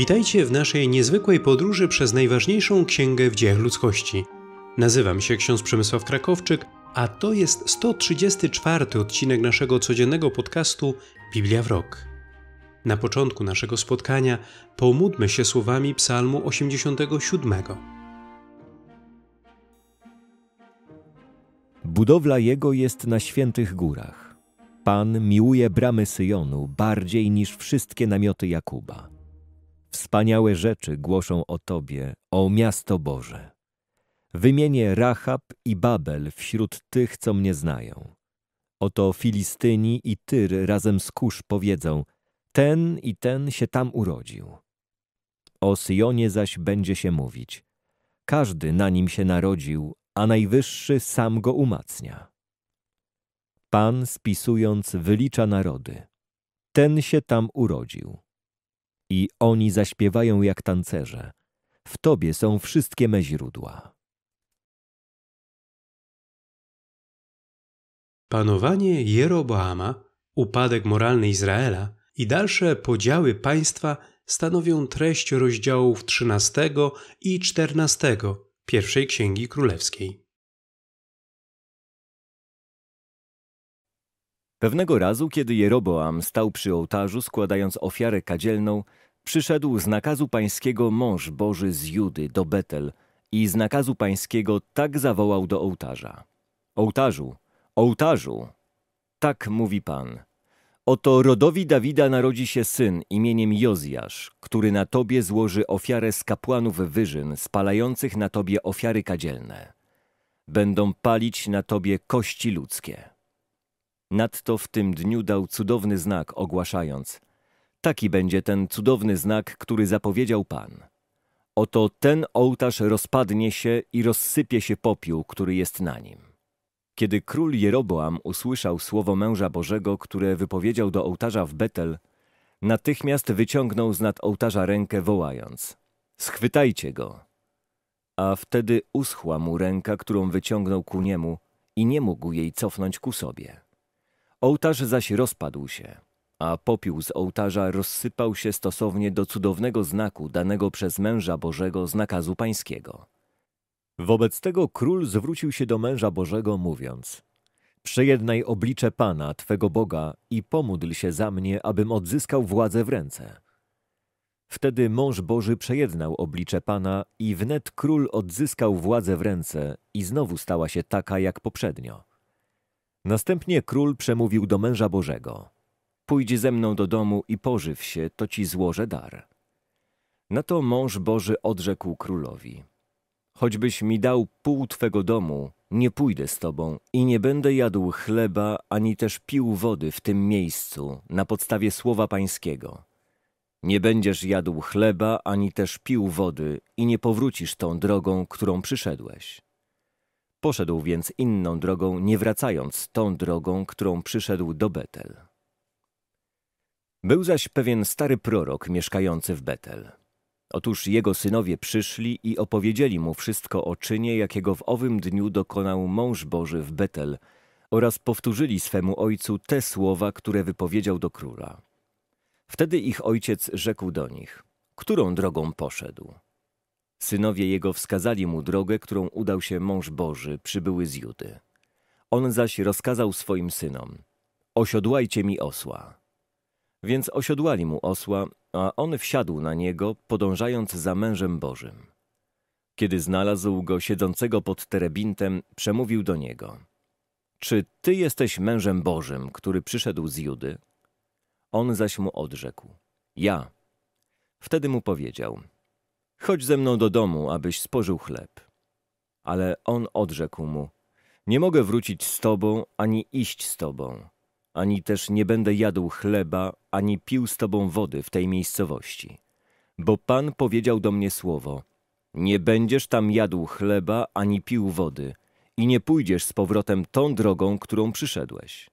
Witajcie w naszej niezwykłej podróży przez najważniejszą księgę w dziejach ludzkości. Nazywam się ksiądz Przemysław Krakowczyk, a to jest 134 odcinek naszego codziennego podcastu Biblia w rok. Na początku naszego spotkania pomódlmy się słowami Psalmu 87. Budowla jego jest na świętych górach. Pan miłuje bramy Syjonu bardziej niż wszystkie namioty Jakuba. Wspaniałe rzeczy głoszą o Tobie, o miasto Boże. Wymienię Rahab i Babel wśród tych, co mnie znają. Oto Filistyni i Tyr razem z Kusz powiedzą, ten i ten się tam urodził. O Syjonie zaś będzie się mówić, każdy na nim się narodził, a Najwyższy sam go umacnia. Pan spisując wylicza narody. Ten się tam urodził i oni zaśpiewają jak tancerze. W Tobie są wszystkie me źródła. Panowanie Jeroboama, upadek moralny Izraela i dalsze podziały państwa stanowią treść rozdziałów 13 i 14 pierwszej Księgi Królewskiej. Pewnego razu, kiedy Jeroboam stał przy ołtarzu składając ofiarę kadzielną, przyszedł z nakazu pańskiego mąż Boży z Judy do Betel i z nakazu pańskiego tak zawołał do ołtarza. Ołtarzu, ołtarzu, tak mówi Pan. Oto rodowi Dawida narodzi się syn imieniem Jozjasz, który na tobie złoży ofiarę z kapłanów wyżyn spalających na tobie ofiary kadzielne. Będą palić na tobie kości ludzkie. Nadto w tym dniu dał cudowny znak, ogłaszając: Taki będzie ten cudowny znak, który zapowiedział Pan. Oto ten ołtarz rozpadnie się i rozsypie się popiół, który jest na nim. Kiedy król Jeroboam usłyszał słowo męża Bożego, które wypowiedział do ołtarza w Betel, natychmiast wyciągnął z nad ołtarza rękę, wołając: Schwytajcie go! A wtedy uschła mu ręka, którą wyciągnął ku niemu i nie mógł jej cofnąć ku sobie. Ołtarz zaś rozpadł się, a popiół z ołtarza rozsypał się stosownie do cudownego znaku danego przez męża Bożego z nakazu pańskiego. Wobec tego król zwrócił się do męża Bożego, mówiąc: Przejednaj oblicze Pana, twego Boga, i pomódl się za mnie, abym odzyskał władzę w ręce. Wtedy mąż Boży przejednał oblicze Pana, i wnet król odzyskał władzę w ręce, i znowu stała się taka jak poprzednio. Następnie król przemówił do męża Bożego. Pójdź ze mną do domu i pożyw się, to ci złożę dar. Na to mąż Boży odrzekł królowi. Choćbyś mi dał pół twego domu, nie pójdę z tobą i nie będę jadł chleba ani też pił wody w tym miejscu na podstawie słowa pańskiego. Nie będziesz jadł chleba ani też pił wody i nie powrócisz tą drogą, którą przyszedłeś. Poszedł więc inną drogą, nie wracając tą drogą, którą przyszedł do Betel. Był zaś pewien stary prorok mieszkający w Betel. Otóż jego synowie przyszli i opowiedzieli mu wszystko o czynie, jakiego w owym dniu dokonał mąż Boży w Betel oraz powtórzyli swemu ojcu te słowa, które wypowiedział do króla. Wtedy ich ojciec rzekł do nich, którą drogą poszedł. Synowie jego wskazali mu drogę, którą udał się mąż Boży, przybyły z Judy. On zaś rozkazał swoim synom, osiodłajcie mi osła. Więc osiodłali mu osła, a on wsiadł na niego, podążając za mężem Bożym. Kiedy znalazł go siedzącego pod terebintem, przemówił do niego. Czy ty jesteś mężem Bożym, który przyszedł z Judy? On zaś mu odrzekł. Ja. Wtedy mu powiedział, Chodź ze mną do domu, abyś spożył chleb. Ale on odrzekł mu, nie mogę wrócić z tobą, ani iść z tobą, ani też nie będę jadł chleba, ani pił z tobą wody w tej miejscowości. Bo Pan powiedział do mnie słowo, nie będziesz tam jadł chleba, ani pił wody i nie pójdziesz z powrotem tą drogą, którą przyszedłeś.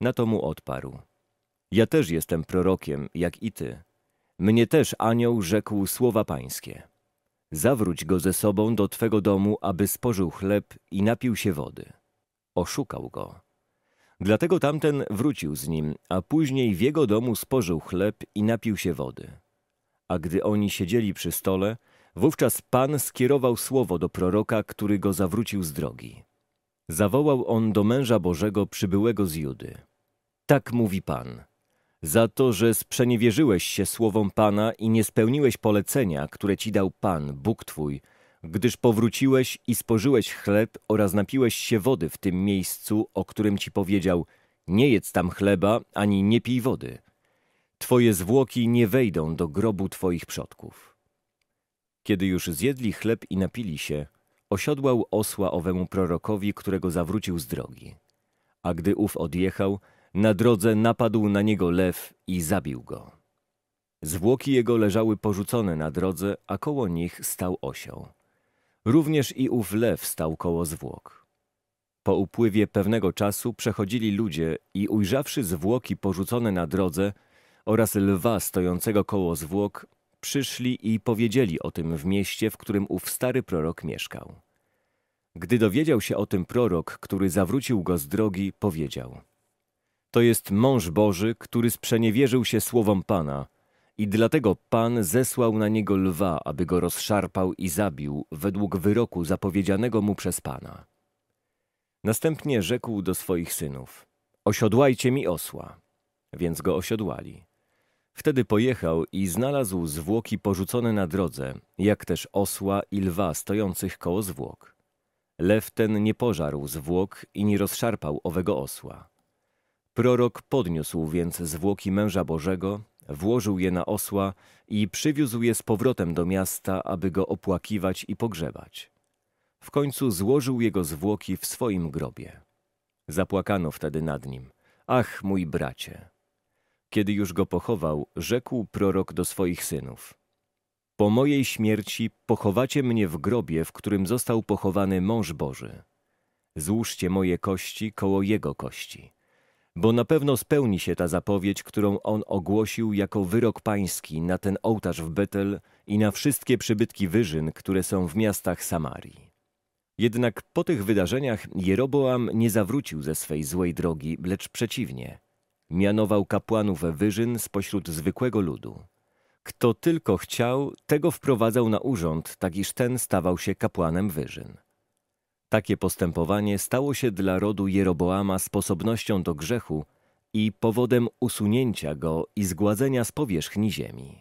Na to mu odparł, ja też jestem prorokiem, jak i ty. Mnie też anioł rzekł słowa pańskie. Zawróć go ze sobą do twego domu, aby spożył chleb i napił się wody. Oszukał go. Dlatego tamten wrócił z nim, a później w jego domu spożył chleb i napił się wody. A gdy oni siedzieli przy stole, wówczas Pan skierował słowo do proroka, który go zawrócił z drogi. Zawołał on do męża Bożego przybyłego z Judy. Tak mówi Pan – za to, że sprzeniewierzyłeś się słowom Pana i nie spełniłeś polecenia, które ci dał Pan, Bóg Twój, gdyż powróciłeś i spożyłeś chleb oraz napiłeś się wody w tym miejscu, o którym ci powiedział, nie jedz tam chleba, ani nie pij wody. Twoje zwłoki nie wejdą do grobu Twoich przodków. Kiedy już zjedli chleb i napili się, osiodłał osła owemu prorokowi, którego zawrócił z drogi. A gdy ów odjechał, na drodze napadł na niego lew i zabił go. Zwłoki jego leżały porzucone na drodze, a koło nich stał osioł. Również i ów lew stał koło zwłok. Po upływie pewnego czasu przechodzili ludzie i ujrzawszy zwłoki porzucone na drodze oraz lwa stojącego koło zwłok, przyszli i powiedzieli o tym w mieście, w którym ów stary prorok mieszkał. Gdy dowiedział się o tym prorok, który zawrócił go z drogi, powiedział – to jest mąż Boży, który sprzeniewierzył się słowom Pana. I dlatego Pan zesłał na niego lwa, aby go rozszarpał i zabił, według wyroku zapowiedzianego mu przez Pana. Następnie rzekł do swoich synów, osiodłajcie mi osła. Więc go osiodłali. Wtedy pojechał i znalazł zwłoki porzucone na drodze, jak też osła i lwa stojących koło zwłok. Lew ten nie pożarł zwłok i nie rozszarpał owego osła. Prorok podniósł więc zwłoki męża Bożego, włożył je na osła i przywiózł je z powrotem do miasta, aby go opłakiwać i pogrzebać. W końcu złożył jego zwłoki w swoim grobie. Zapłakano wtedy nad nim. Ach, mój bracie! Kiedy już go pochował, rzekł prorok do swoich synów. Po mojej śmierci pochowacie mnie w grobie, w którym został pochowany mąż Boży. Złóżcie moje kości koło jego kości bo na pewno spełni się ta zapowiedź, którą on ogłosił jako wyrok pański na ten ołtarz w Betel i na wszystkie przybytki wyżyn, które są w miastach Samarii. Jednak po tych wydarzeniach Jeroboam nie zawrócił ze swej złej drogi, lecz przeciwnie. Mianował kapłanów wyżyn spośród zwykłego ludu. Kto tylko chciał, tego wprowadzał na urząd, tak iż ten stawał się kapłanem wyżyn. Takie postępowanie stało się dla rodu Jeroboama sposobnością do grzechu i powodem usunięcia go i zgładzenia z powierzchni ziemi.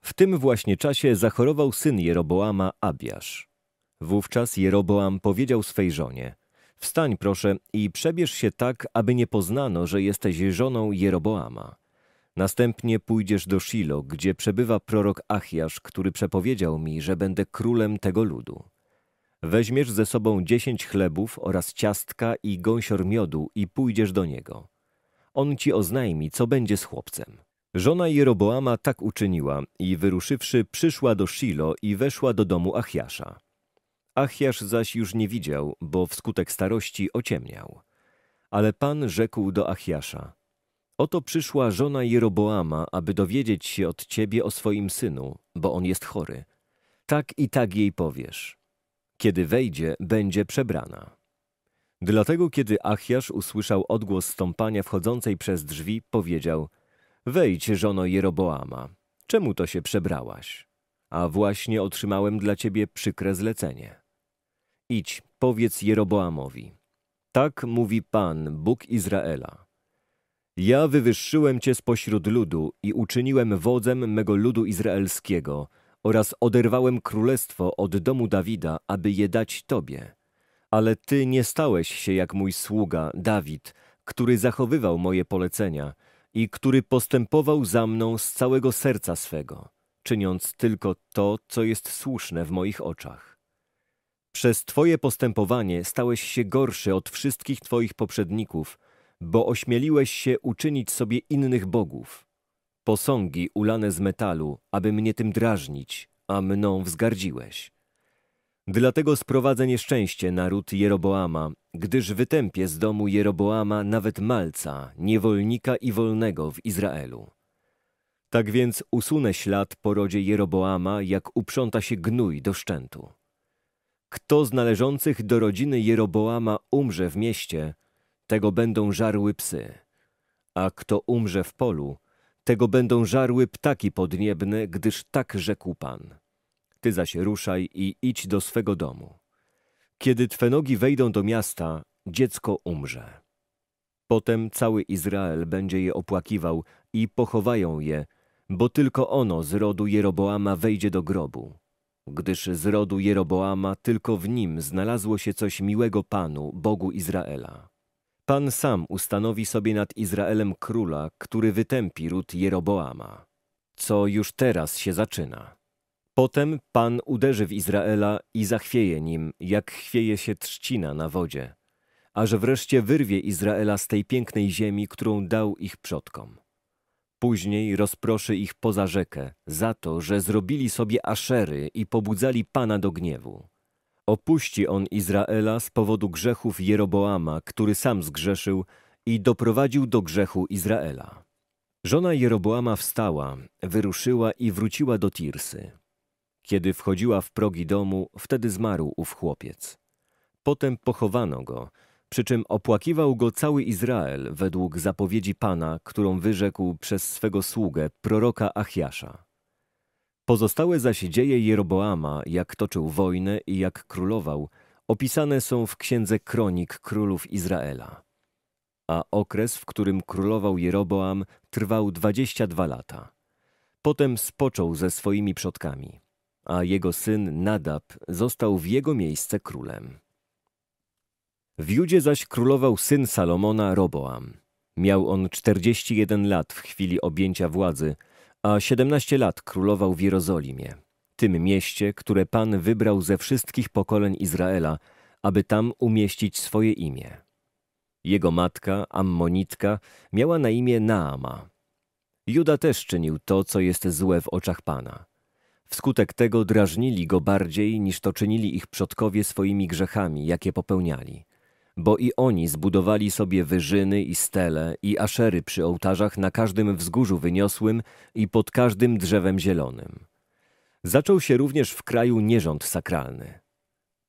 W tym właśnie czasie zachorował syn Jeroboama Abiasz. Wówczas Jeroboam powiedział swej żonie: Wstań proszę i przebierz się tak, aby nie poznano, że jesteś żoną Jeroboama. Następnie pójdziesz do Shilo, gdzie przebywa prorok Achiasz, który przepowiedział mi, że będę królem tego ludu. Weźmiesz ze sobą dziesięć chlebów oraz ciastka i gąsior miodu i pójdziesz do niego. On ci oznajmi, co będzie z chłopcem. Żona Jeroboama tak uczyniła i wyruszywszy przyszła do Shilo i weszła do domu Achiasza. Achiasz zaś już nie widział, bo wskutek starości ociemniał. Ale Pan rzekł do Achiasza, Oto przyszła żona Jeroboama, aby dowiedzieć się od ciebie o swoim synu, bo on jest chory. Tak i tak jej powiesz. Kiedy wejdzie, będzie przebrana. Dlatego, kiedy Achiasz usłyszał odgłos stąpania wchodzącej przez drzwi, powiedział Wejdź, żono Jeroboama, czemu to się przebrałaś? A właśnie otrzymałem dla ciebie przykre zlecenie. Idź, powiedz Jeroboamowi. Tak mówi Pan, Bóg Izraela. Ja wywyższyłem cię spośród ludu i uczyniłem wodzem mego ludu izraelskiego – oraz oderwałem królestwo od domu Dawida, aby je dać Tobie. Ale Ty nie stałeś się jak mój sługa, Dawid, który zachowywał moje polecenia i który postępował za mną z całego serca swego, czyniąc tylko to, co jest słuszne w moich oczach. Przez Twoje postępowanie stałeś się gorszy od wszystkich Twoich poprzedników, bo ośmieliłeś się uczynić sobie innych bogów posągi ulane z metalu, aby mnie tym drażnić, a mną wzgardziłeś. Dlatego sprowadzę nieszczęście naród Jeroboama, gdyż wytępię z domu Jeroboama nawet Malca, niewolnika i wolnego w Izraelu. Tak więc usunę ślad po rodzie Jeroboama, jak uprząta się gnój do szczętu. Kto z należących do rodziny Jeroboama umrze w mieście, tego będą żarły psy, a kto umrze w polu, tego będą żarły ptaki podniebne, gdyż tak rzekł Pan. Ty zaś ruszaj i idź do swego domu. Kiedy twe nogi wejdą do miasta, dziecko umrze. Potem cały Izrael będzie je opłakiwał i pochowają je, bo tylko ono z rodu Jeroboama wejdzie do grobu. Gdyż z rodu Jeroboama tylko w nim znalazło się coś miłego Panu, Bogu Izraela. Pan sam ustanowi sobie nad Izraelem króla, który wytępi ród Jeroboama, co już teraz się zaczyna. Potem Pan uderzy w Izraela i zachwieje nim, jak chwieje się trzcina na wodzie, aż wreszcie wyrwie Izraela z tej pięknej ziemi, którą dał ich przodkom. Później rozproszy ich poza rzekę za to, że zrobili sobie aszery i pobudzali Pana do gniewu. Opuści on Izraela z powodu grzechów Jeroboama, który sam zgrzeszył i doprowadził do grzechu Izraela. Żona Jeroboama wstała, wyruszyła i wróciła do Tirsy. Kiedy wchodziła w progi domu, wtedy zmarł ów chłopiec. Potem pochowano go, przy czym opłakiwał go cały Izrael według zapowiedzi Pana, którą wyrzekł przez swego sługę, proroka Achiasza. Pozostałe zaś dzieje Jeroboama, jak toczył wojnę i jak królował, opisane są w księdze kronik królów Izraela. A okres, w którym królował Jeroboam, trwał 22 lata. Potem spoczął ze swoimi przodkami, a jego syn Nadab został w jego miejsce królem. W Judzie zaś królował syn Salomona Roboam. Miał on 41 lat w chwili objęcia władzy – a 17 lat królował w Jerozolimie, tym mieście, które Pan wybrał ze wszystkich pokoleń Izraela, aby tam umieścić swoje imię. Jego matka, Ammonitka, miała na imię Naama. Juda też czynił to, co jest złe w oczach Pana. Wskutek tego drażnili go bardziej niż to czynili ich przodkowie swoimi grzechami, jakie popełniali bo i oni zbudowali sobie wyżyny i stele i aszery przy ołtarzach na każdym wzgórzu wyniosłym i pod każdym drzewem zielonym. Zaczął się również w kraju nierząd sakralny.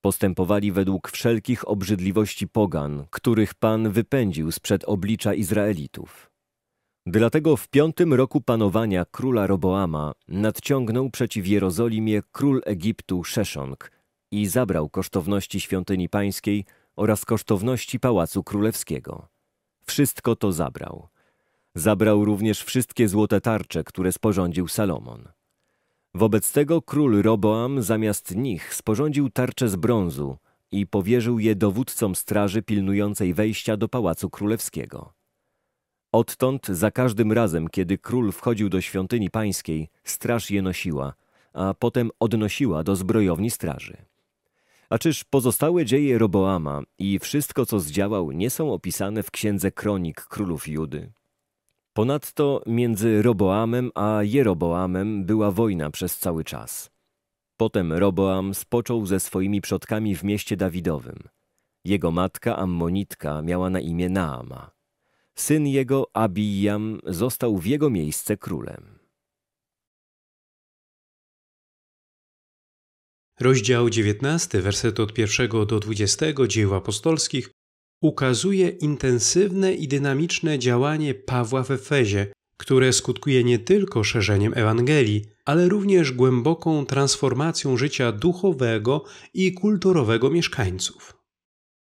Postępowali według wszelkich obrzydliwości pogan, których Pan wypędził sprzed oblicza Izraelitów. Dlatego w piątym roku panowania króla Roboama nadciągnął przeciw Jerozolimie król Egiptu Szeszong i zabrał kosztowności świątyni pańskiej – oraz kosztowności Pałacu Królewskiego. Wszystko to zabrał. Zabrał również wszystkie złote tarcze, które sporządził Salomon. Wobec tego król Roboam zamiast nich sporządził tarcze z brązu i powierzył je dowódcom straży pilnującej wejścia do Pałacu Królewskiego. Odtąd za każdym razem, kiedy król wchodził do świątyni pańskiej, straż je nosiła, a potem odnosiła do zbrojowni straży. A czyż pozostałe dzieje Roboama i wszystko, co zdziałał, nie są opisane w Księdze Kronik Królów Judy? Ponadto między Roboamem a Jeroboamem była wojna przez cały czas. Potem Roboam spoczął ze swoimi przodkami w mieście Dawidowym. Jego matka Ammonitka miała na imię Naama. Syn jego Abijam został w jego miejsce królem. Rozdział 19, werset od 1 do 20 dzieł apostolskich ukazuje intensywne i dynamiczne działanie Pawła w Efezie, które skutkuje nie tylko szerzeniem Ewangelii, ale również głęboką transformacją życia duchowego i kulturowego mieszkańców.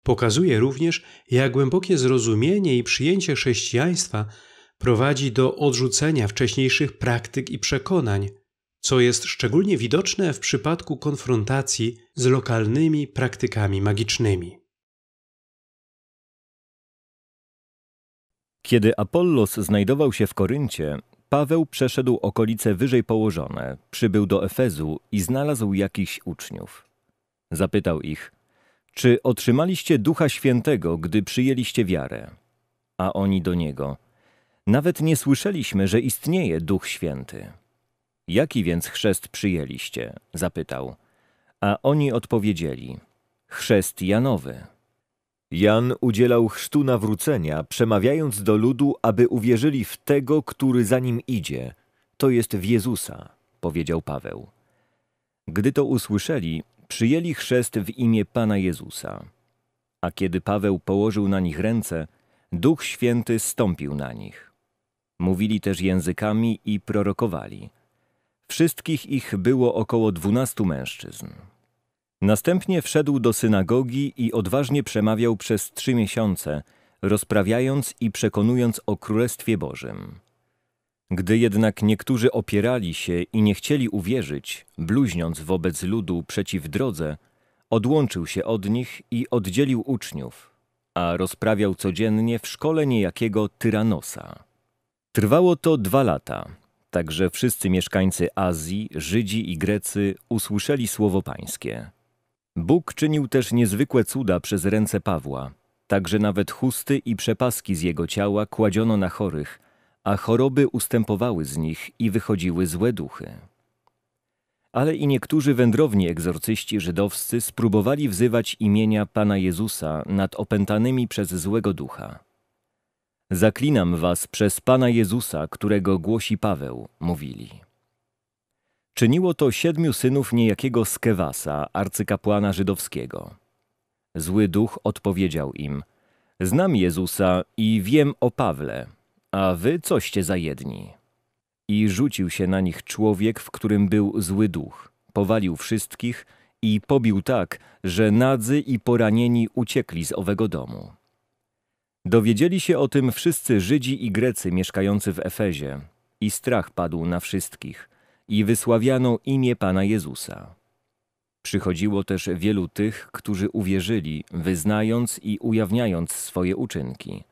Pokazuje również, jak głębokie zrozumienie i przyjęcie chrześcijaństwa prowadzi do odrzucenia wcześniejszych praktyk i przekonań – co jest szczególnie widoczne w przypadku konfrontacji z lokalnymi praktykami magicznymi. Kiedy Apollos znajdował się w Koryncie, Paweł przeszedł okolice wyżej położone, przybył do Efezu i znalazł jakichś uczniów. Zapytał ich: Czy otrzymaliście Ducha Świętego, gdy przyjęliście wiarę? A oni do niego: Nawet nie słyszeliśmy, że istnieje Duch Święty. Jaki więc chrzest przyjęliście? zapytał. A oni odpowiedzieli: Chrzest Janowy. Jan udzielał chrztu nawrócenia, przemawiając do ludu, aby uwierzyli w tego, który za nim idzie, to jest w Jezusa, powiedział Paweł. Gdy to usłyszeli, przyjęli chrzest w imię Pana Jezusa. A kiedy Paweł położył na nich ręce, Duch Święty stąpił na nich. Mówili też językami i prorokowali. Wszystkich ich było około dwunastu mężczyzn. Następnie wszedł do synagogi i odważnie przemawiał przez trzy miesiące, rozprawiając i przekonując o Królestwie Bożym. Gdy jednak niektórzy opierali się i nie chcieli uwierzyć, bluźniąc wobec ludu przeciw drodze, odłączył się od nich i oddzielił uczniów, a rozprawiał codziennie w szkole niejakiego Tyranosa. Trwało to dwa lata Także wszyscy mieszkańcy Azji, Żydzi i Grecy usłyszeli słowo Pańskie. Bóg czynił też niezwykłe cuda przez ręce Pawła. Także nawet chusty i przepaski z jego ciała kładziono na chorych, a choroby ustępowały z nich i wychodziły złe duchy. Ale i niektórzy wędrowni egzorcyści żydowscy spróbowali wzywać imienia Pana Jezusa nad opętanymi przez złego ducha. Zaklinam was przez Pana Jezusa, którego głosi Paweł, mówili. Czyniło to siedmiu synów niejakiego Skewasa, arcykapłana żydowskiego. Zły duch odpowiedział im, znam Jezusa i wiem o Pawle, a wy coście za jedni. I rzucił się na nich człowiek, w którym był zły duch, powalił wszystkich i pobił tak, że nadzy i poranieni uciekli z owego domu. Dowiedzieli się o tym wszyscy Żydzi i Grecy mieszkający w Efezie i strach padł na wszystkich i wysławiano imię Pana Jezusa. Przychodziło też wielu tych, którzy uwierzyli, wyznając i ujawniając swoje uczynki.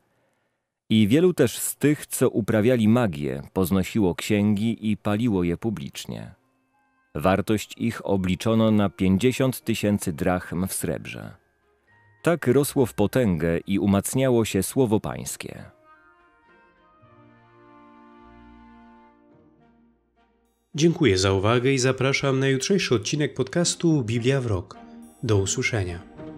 I wielu też z tych, co uprawiali magię, poznosiło księgi i paliło je publicznie. Wartość ich obliczono na pięćdziesiąt tysięcy drachm w srebrze. Tak rosło w potęgę i umacniało się słowo pańskie. Dziękuję za uwagę i zapraszam na jutrzejszy odcinek podcastu Biblia w Rok. Do usłyszenia.